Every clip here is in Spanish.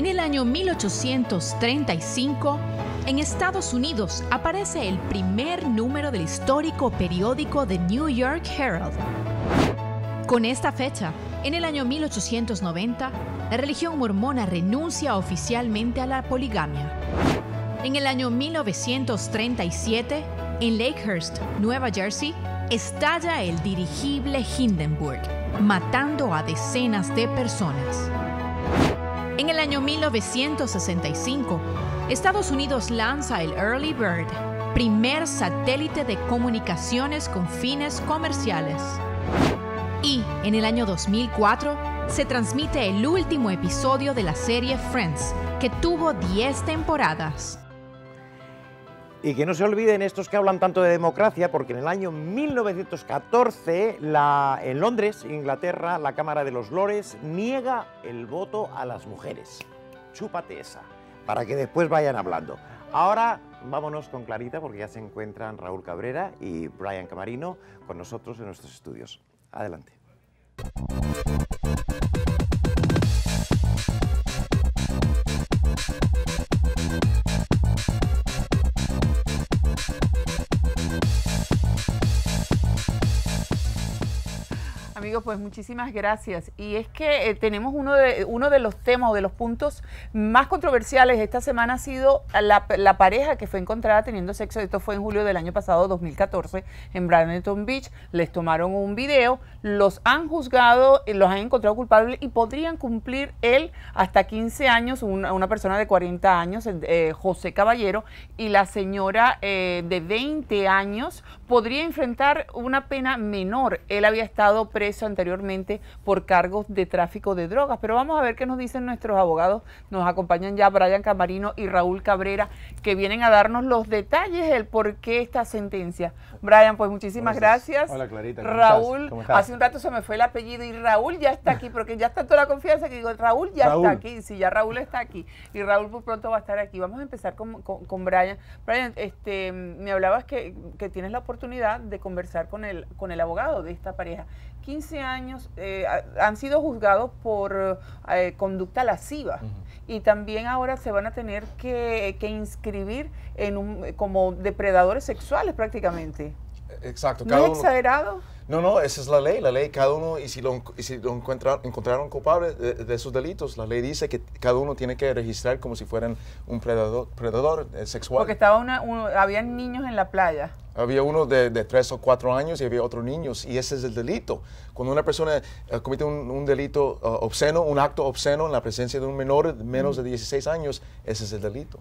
En el año 1835, en Estados Unidos aparece el primer número del histórico periódico The New York Herald. Con esta fecha, en el año 1890, la religión mormona renuncia oficialmente a la poligamia. En el año 1937, en Lakehurst, Nueva Jersey, estalla el dirigible Hindenburg, matando a decenas de personas. En el año 1965, Estados Unidos lanza el Early Bird, primer satélite de comunicaciones con fines comerciales. Y en el año 2004 se transmite el último episodio de la serie Friends, que tuvo 10 temporadas. Y que no se olviden estos que hablan tanto de democracia, porque en el año 1914, en Londres, Inglaterra, la Cámara de los Lores niega el voto a las mujeres. Chúpate esa, para que después vayan hablando. Ahora vámonos con Clarita, porque ya se encuentran Raúl Cabrera y Brian Camarino con nosotros en nuestros estudios. Adelante. pues muchísimas gracias. Y es que eh, tenemos uno de, uno de los temas o de los puntos más controversiales esta semana ha sido la, pareja que fue encontrada teniendo sexo. Esto fue en julio del año pasado, 2014, en Bradenton Beach. Les tomaron un video, los han juzgado, eh, los han encontrado culpables y podrían cumplir él hasta 15 años, una, persona de 40 años, eh, José Caballero, y la señora eh, de 20 años podría enfrentar una pena menor. Él había estado preso anteriormente por cargos de tráfico de drogas. Pero vamos a ver qué nos dicen nuestros abogados. Nos acompañan ya Brian Camarino y Raúl Cabrera, que vienen a darnos los detalles del por qué esta sentencia. Brian, pues muchísimas gracias. Hola Clarita. Raúl, hace un rato se me fue el apellido y Raúl ya está aquí, porque ya está toda la confianza que digo, Raúl ya está aquí, Sí, ya Raúl está aquí. Y Raúl por pues, pronto va a estar aquí. Vamos a empezar con, Brian. Brian, este, me hablabas que, que tienes la oportunidad de conversar con el, con el abogado de esta pareja. 15 años eh, han sido juzgados por eh, conducta lasciva y también ahora se van a tener que, inscribir en un, como depredadores sexuales prácticamente. Exacto. ¿No cada exagerado? No, no, esa es la ley, la ley, cada uno, y si lo, encontraron, culpable de, esos delitos, la ley dice que cada uno tiene que registrar como si fueran un predador, eh, sexual. Porque estaba una, niños en la playa. Había uno de, tres o cuatro años y había otros niños, y ese es el delito. Cuando una persona eh, comete un, delito eh, obsceno, un acto obsceno en la presencia de un menor de menos mm. de 16 años, ese es el delito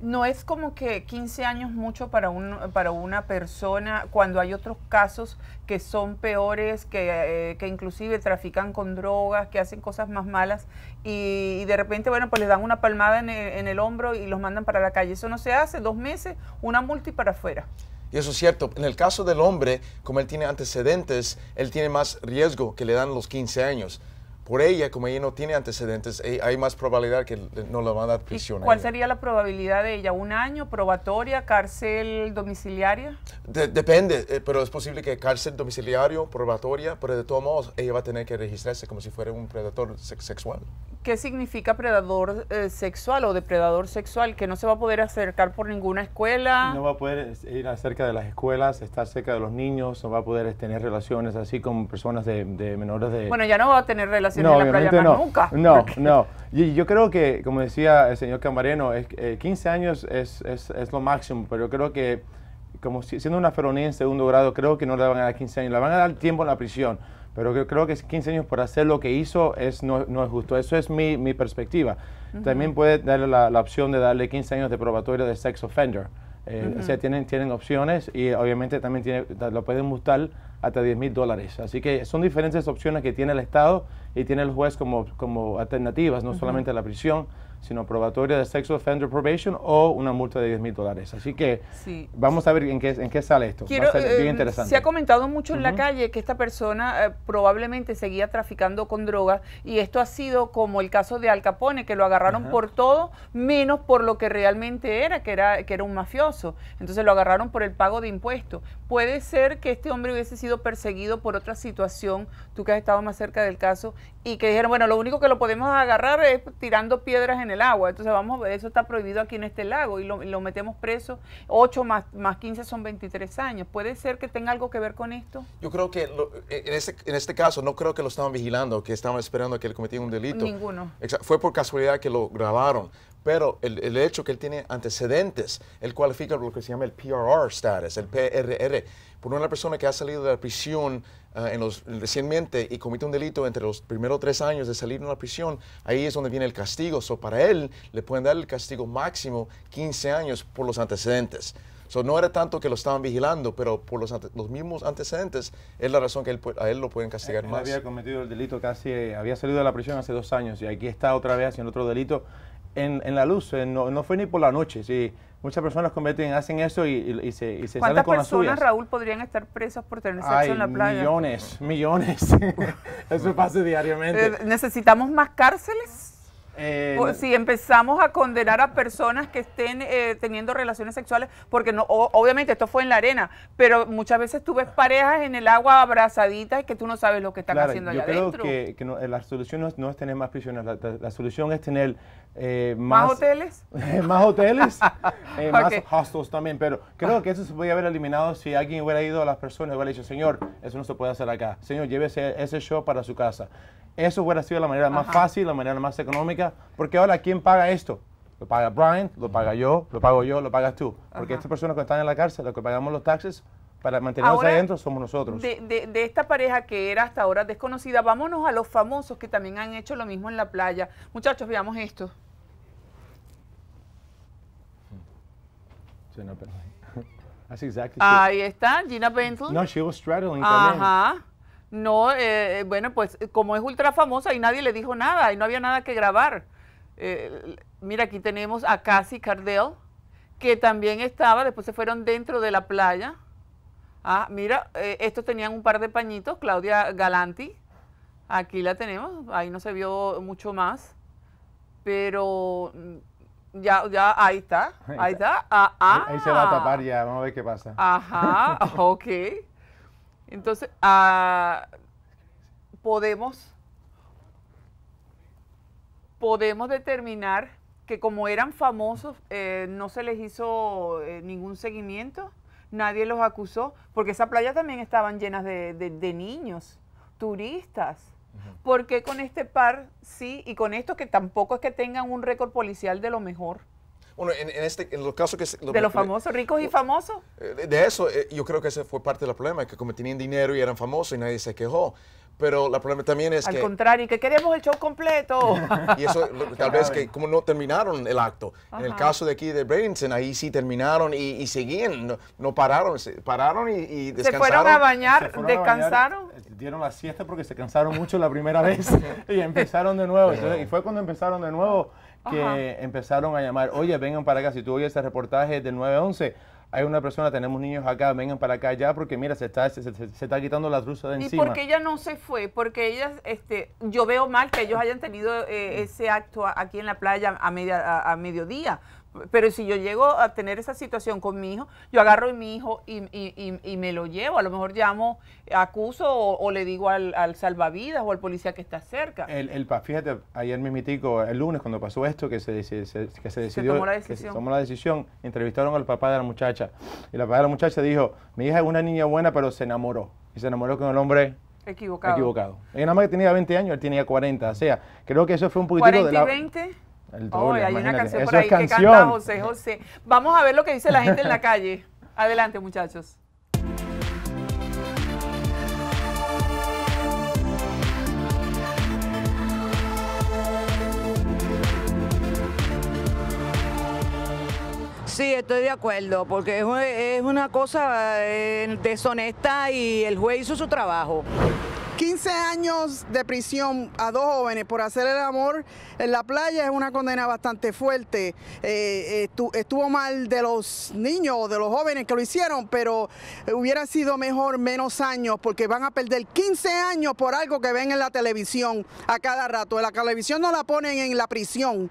no es como que 15 años mucho para, un, para una persona cuando hay otros casos que son peores, que, eh, inclusive trafican con drogas, que hacen cosas más malas y, de repente, bueno, pues les dan una palmada en el, hombro y los mandan para la calle. Eso no se hace, dos meses, una multa para afuera. Y eso es cierto. En el caso del hombre, como él tiene antecedentes, él tiene más riesgo que le dan los 15 años por ella, como ella no tiene antecedentes, eh, hay más probabilidad que no la van a dar prisión. ¿Cuál sería la probabilidad de ella? ¿Un año, probatoria, cárcel domiciliaria? depende, eh, pero es posible que cárcel domiciliario, probatoria, pero de todos modos ella va a tener que registrarse como si fuera un predador sexual. ¿Qué significa predador eh, sexual o depredador sexual? Que no se va a poder acercar por ninguna escuela. No va a poder ir acerca de las escuelas, estar cerca de los niños, no va a poder tener relaciones así con personas de, de menores de... Bueno, ya no va a tener relaciones no, no. No, no. Y yo creo que, como decía el señor Camareno, es, 15 eh, años es, lo máximo, pero yo creo que, como siendo una feronía en segundo grado, creo que no le van a dar 15 años, le van a dar tiempo en la prisión. Pero yo creo que 15 años por hacer lo que hizo es, no, es justo. Eso es mi, perspectiva. También puede darle la, la, opción de darle 15 años de probatoria de sex offender. Eh, o sea, tienen, tienen opciones y obviamente también lo pueden multar hasta 10 mil dólares. Así que son diferentes opciones que tiene el Estado y tiene el juez como, alternativas, no solamente la prisión, sino probatoria de sex offender probation o una multa de 10 mil dólares. Así que vamos a ver en qué, en qué sale esto. bien eh, Se ha comentado mucho en la calle que esta persona eh, probablemente seguía traficando con drogas y esto ha sido como el caso de Al Capone, que lo agarraron por todo menos por lo que realmente era, que era, que era un mafioso. Entonces lo agarraron por el pago de impuestos. Puede ser que este hombre hubiese sido perseguido por otra situación, tú que has estado más cerca del caso, y que dijeron, bueno, lo único que lo podemos agarrar es tirando piedras en el agua. Entonces vamos, a ver, eso está prohibido aquí en este lago y lo, metemos preso. 8 más, más 15 son 23 años. ¿Puede ser que tenga algo que ver con esto? Yo creo que eh, en, este, en este caso no creo que lo estaban vigilando, que estaban esperando que él cometiera un delito. Ninguno. Exacto. Fue por casualidad que lo grabaron pero el, el, hecho que él tiene antecedentes, él cualifica lo que se llama el PRR status, el PRR, por una persona que ha salido de la prisión Ah, los, recientemente y comete un delito entre los primeros tres años de salir de la prisión, ahí es donde viene el castigo. o para él le pueden dar el castigo máximo 15 años por los antecedentes. no era tanto que lo estaban vigilando, pero por los, mismos antecedentes es la razón que a él lo pueden castigar él más. Había cometido el delito casi, eh, había salido de la prisión hace dos años y aquí está otra vez haciendo otro delito en, la luz, eh, no, no, fue ni por la noche. Sí. Muchas personas cometen, hacen eso y, se, y salen con las ¿Cuántas personas, Raúl, podrían estar presas por tener sexo en la playa? millones, millones. eso pasa diariamente. Eh, ¿Necesitamos más cárceles? si empezamos a condenar a personas que estén eh, teniendo relaciones sexuales, porque no, obviamente esto fue en la arena, pero muchas veces tú ves parejas en el agua abrazaditas y que tú no sabes lo que están haciendo allá adentro. Yo creo que, la solución no es, tener más prisiones la, solución es tener eh, más, hoteles, más hoteles, eh, más hostels también, pero creo ah. que eso se podría haber eliminado si alguien hubiera ido a las personas y hubiera dicho, señor, eso no se puede hacer acá, señor, llévese ese show para su casa. Eso hubiera sido la manera más fácil, la manera más económica porque ahora ¿quién paga esto? Lo paga Brian, lo paga yo, lo pago yo, lo pagas tú. Porque estas personas que están en la cárcel, los que pagamos los taxes para mantenernos adentro somos nosotros. De, esta pareja que era hasta ahora desconocida, vámonos a los famosos que también han hecho lo mismo en la playa. Muchachos, veamos esto. Ahí está, Gina Bentley. No, she was straddling Ajá no, eh, bueno, pues eh, como es ultra famosa y nadie le dijo nada y no había nada que grabar. Eh, mira, aquí tenemos a Cassie Cardell, que también estaba, después se fueron dentro de la playa. Ah, mira, estos tenían un par de pañitos, Claudia Galanti. Aquí la tenemos, ahí no se vio mucho más, pero mm, ya, ya, ahí está, ahí está. Ah, Ahí, se va a ah, ah. tapar ya, vamos a ver qué pasa. Ajá, ok. Entonces, ah, podemos, podemos determinar que como eran famosos, eh, no se les hizo eh, ningún seguimiento, nadie los acusó, porque esa playa también estaban llenas de, niños, turistas. ¿Por qué con este par sí y con estos que tampoco es que tengan un récord policial de lo mejor? Bueno, en, este, en los casos que... de los famosos, ricos y famosos. Eh, de eso, eh, yo creo que ese fue parte del problema, que como tenían dinero y eran famosos y nadie se quejó pero la problema también es que... Al contrario, que queremos el show completo. y eso tal vez que como no terminaron el acto. En el caso de aquí de Bradenton, ahí sí terminaron y, y seguían, no, pararon, pararon y, descansaron. Se fueron a bañar, descansaron. Eh, dieron la siesta porque se cansaron mucho la primera vez y empezaron de nuevo. y fue cuando empezaron de nuevo que empezaron a llamar, oye, vengan para acá, si tú oyes ese reportaje del 911, hay una persona, tenemos niños acá, vengan para acá ya, porque mira, se está, se, está quitando la rusas de encima. ¿Y porque ella no se fue? Porque ellas este, yo veo mal que ellos hayan tenido eh, ese acto aquí en la playa a, media, a mediodía, pero si yo llego a tener esa situación con mi hijo, yo agarro a mi hijo y, me lo llevo. A lo mejor llamo, acuso o, le digo al, al, salvavidas o al policía que está cerca. El, el fíjate, ayer mitico el lunes cuando pasó esto, que se, que se decidió, tomó la decisión. tomó la decisión, entrevistaron al papá de la muchacha. Y la papá de la muchacha dijo, mi hija es una niña buena, pero se enamoró. Y se enamoró con el hombre Equivocado. Equivocado. Ella nada más que tenía 20 años, él tenía 40. O sea, creo que eso fue un poquitito de la... 20? El hay una canción por ahí que canta José José. Vamos a ver lo que dice la gente en la calle. Adelante, muchachos. Sí, estoy de acuerdo, porque es, una cosa eh, deshonesta y el juez hizo su trabajo. 15 años de prisión a dos jóvenes por hacer el amor en la playa es una condena bastante fuerte. Eh, estuvo mal de los niños o de los jóvenes que lo hicieron, pero hubiera sido mejor menos años porque van a perder 15 años por algo que ven en la televisión a cada rato. En la televisión no la ponen en la prisión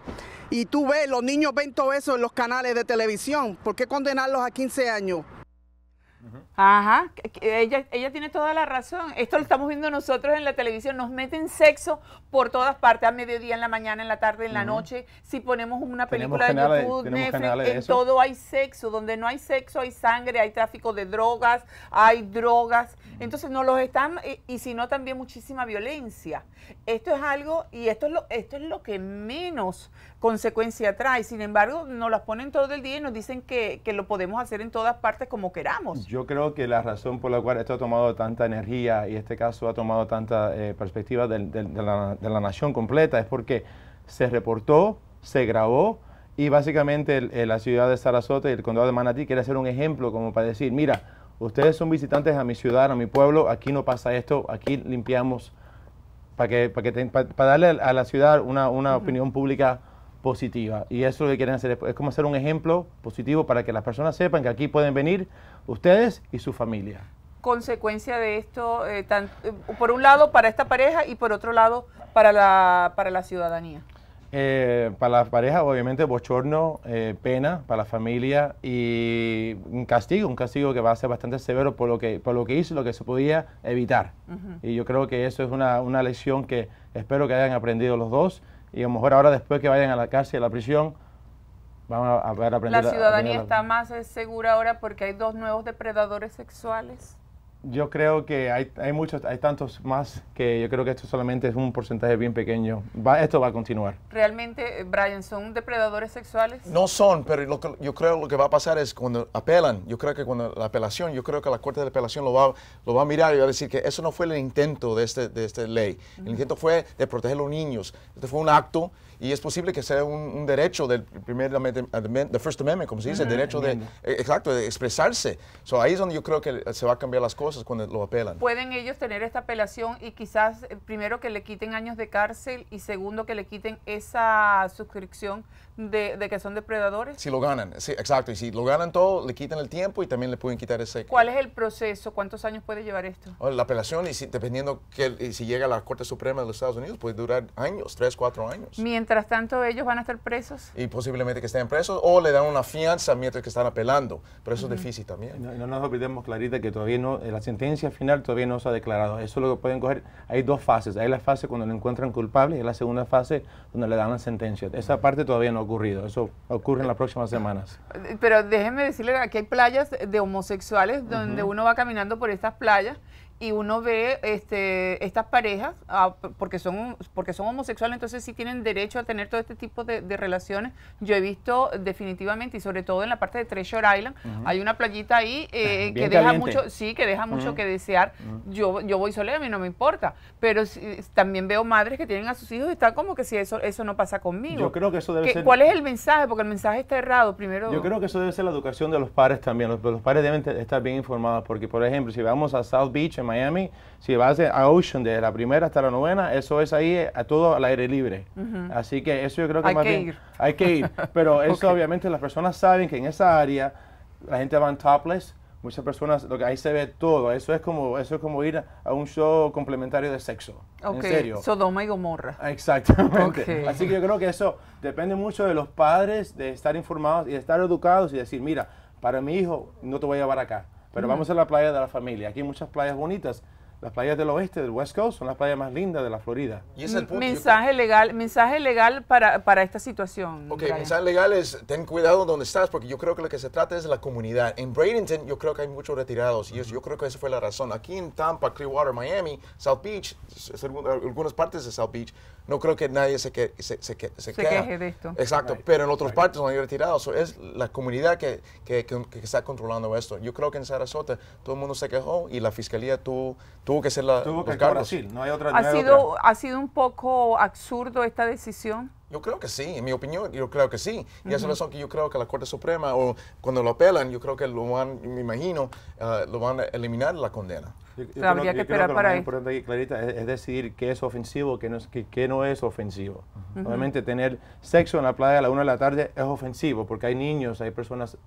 y tú ves, los niños ven todo eso en los canales de televisión. ¿Por qué condenarlos a 15 años? Ajá, ella, ella tiene toda la razón. Esto lo estamos viendo nosotros en la televisión. Nos meten sexo por todas partes, a mediodía, en la mañana, en la tarde, en la noche. Si ponemos una película de YouTube, en todo hay sexo. Donde no hay sexo hay sangre, hay tráfico de drogas, hay drogas. Entonces no los están, eh, y, sino si no también muchísima violencia. Esto es algo, y esto es lo, esto es lo que menos consecuencia trae. Sin embargo, nos las ponen todo el día y nos dicen que, que lo podemos hacer en todas partes como queramos yo creo que la razón por la cual esto ha tomado tanta energía y este caso ha tomado tanta eh, perspectiva de, la, de, la, nación completa es porque se reportó, se grabó y básicamente la ciudad de Sarasota y el condado de Manatí quiere hacer un ejemplo como para decir, mira, ustedes son visitantes a mi ciudad, a mi pueblo, aquí no pasa esto, aquí limpiamos, para, que, para, para, darle a la ciudad una, opinión pública positiva. Y eso lo que quieren hacer, es como hacer un ejemplo positivo para que las personas sepan que aquí pueden venir ustedes y su familia. Consecuencia de esto, eh, eh, por un lado para esta pareja y por otro lado para la, para la ciudadanía. Eh, para la pareja, obviamente, bochorno, pena para la familia y un castigo, un castigo que va a ser bastante severo por lo que, por lo que hizo, lo que se podía evitar. Y yo creo que eso es una, una lección que espero que hayan aprendido los dos y a lo mejor ahora después que vayan a la cárcel, a la prisión, van a, a aprender. La ciudadanía está más segura ahora porque hay dos nuevos depredadores sexuales yo creo que hay, hay, muchos, hay tantos más que yo creo que esto solamente es un porcentaje bien pequeño. Va, esto va a continuar. ¿Realmente, eh, Brian, son depredadores sexuales? No son, pero lo yo creo lo que va a pasar es cuando apelan, yo creo que cuando la apelación, yo creo que la Corte de Apelación lo va, lo va a mirar y va a decir que eso no fue el intento de esta de este ley. El intento fue de proteger a los niños. Este fue un acto y es posible que sea un, derecho del primer First Amendment, como se dice, el derecho de, eh, exacto, de expresarse. So, ahí es donde yo creo que se va a cambiar las cosas cuando lo apelan. ¿Pueden ellos tener esta apelación y quizás eh, primero que le quiten años de cárcel y segundo que le quiten esa suscripción de, que son depredadores? Si lo ganan, sí, exacto. Y si lo ganan todo, le quitan el tiempo y también le pueden quitar ese... ¿Cuál es el proceso? ¿Cuántos años puede llevar esto? Oh, la apelación, y si, dependiendo que si llega a la Corte Suprema de los Estados Unidos, puede durar años, tres, cuatro años. Mientras tanto, ellos van a estar presos. Y posiblemente que estén presos o le dan una fianza mientras que están apelando. Pero eso es difícil también. No, no nos olvidemos, Clarita, que todavía no, sentencia final todavía no se ha declarado. Eso es lo que pueden coger. Hay dos fases. Hay la fase cuando lo encuentran culpable y la segunda fase donde le dan la sentencia. Esa parte todavía no ha ocurrido. Eso ocurre en las próximas semanas. Pero déjenme decirle que hay playas de homosexuales donde uno va caminando por estas playas y uno ve este, estas parejas, ah, porque, son, porque son homosexuales, entonces sí tienen derecho a tener todo este tipo de, relaciones. Yo he visto definitivamente, y sobre todo en la parte de Treasure Island, hay una playita ahí eh, que deja mucho, sí, que deja mucho que desear. yo, yo voy sola a mí no me importa, pero si también veo madres que tienen a sus hijos y está como que si eso, eso no pasa conmigo. Yo creo que eso debe ser... ¿Cuál es el mensaje? Porque el mensaje está errado, primero... Yo creo que eso debe ser la educación de los padres también. Los, los padres deben estar bien informados, porque por ejemplo, si vamos a South Beach, en Miami, si vas a Ocean desde la primera hasta la novena, eso es ahí eh, a todo al aire libre. Así que eso yo creo que hay que ir. hay que ir. Pero eso obviamente las personas saben que en esa área la gente va en topless, muchas personas lo que ahí se ve todo eso es como eso es como ir a un show complementario de sexo okay. en serio Sodoma y Gomorra exactamente así que yo creo que eso depende mucho de los padres de estar informados y de estar educados y decir mira para mi hijo no te voy a llevar acá pero vamos a la playa de la familia. Aquí hay muchas playas bonitas las playas del oeste, del West Coast, son las playas más lindas de la Florida. Y es el mensaje, legal, mensaje legal para, para esta situación. Ok, mensaje legal es ten cuidado donde estás, porque yo creo que lo que se trata es de la comunidad. En Bradenton yo creo que hay muchos retirados, y yo creo que esa fue la razón. Aquí en Tampa, Clearwater, Miami, South Beach, algunas partes de South Beach, no creo que nadie se, que, se, se, se, queje de esto. Exacto, pero en otras partes no hay retirados, es la comunidad que, que, está controlando esto. Yo creo que en Sarasota todo el mundo se quejó y la fiscalía tuvo Tuvo que ser la. Tuvo que Brasil, no hay otra. ¿Ha, sido, ¿Ha sido un poco absurdo esta decisión? Yo creo que sí, en mi opinión, yo creo que sí. Y esa es la razón que yo creo que la Corte Suprema, o cuando lo apelan, yo creo que lo van, me imagino, ah, lo van a eliminar la condena. habría que esperar para lo importante Clarita, es, decir, decidir qué es ofensivo, qué no es, qué, no es ofensivo. Obviamente tener sexo en la playa a la una de la tarde es ofensivo, porque hay niños, hay personas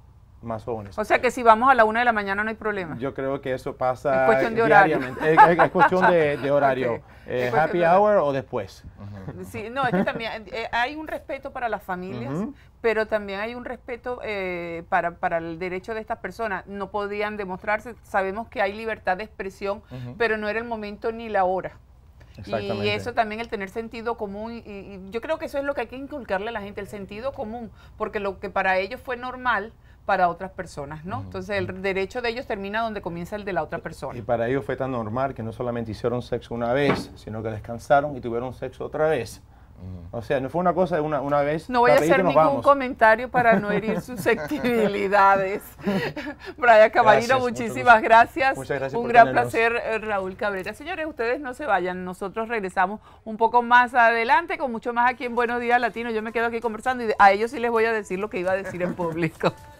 o sea que si vamos a la una de la mañana no hay problema. Yo creo que eso pasa es cuestión de horario. es, cuestión de, horario. Eh, happy hour o después. Sí, no, es que también eh, hay un respeto para las familias, pero también hay un respeto eh, para, para, el derecho de estas personas. No podían demostrarse, sabemos que hay libertad de expresión, pero no era el momento ni la hora. Y eso también el tener sentido común, y yo creo que eso es lo que hay que inculcarle a la gente, el sentido común, porque lo que para ellos fue normal, para otras personas, ¿no? Entonces el derecho de ellos termina donde comienza el de la otra persona. Y para ellos fue tan normal que no solamente hicieron sexo una vez, sino que descansaron y tuvieron sexo otra vez. O sea, no fue una cosa de una, vez. No voy a hacer ningún comentario para no herir sus susceptibilidades. Brian Caballero, muchísimas gracias. Un gran placer, eh, Raúl Cabrera. Señores, ustedes no se vayan. Nosotros regresamos un poco más adelante con mucho más aquí en Buenos Días Latinos. Yo me quedo aquí conversando y a ellos sí les voy a decir lo que iba a decir en público.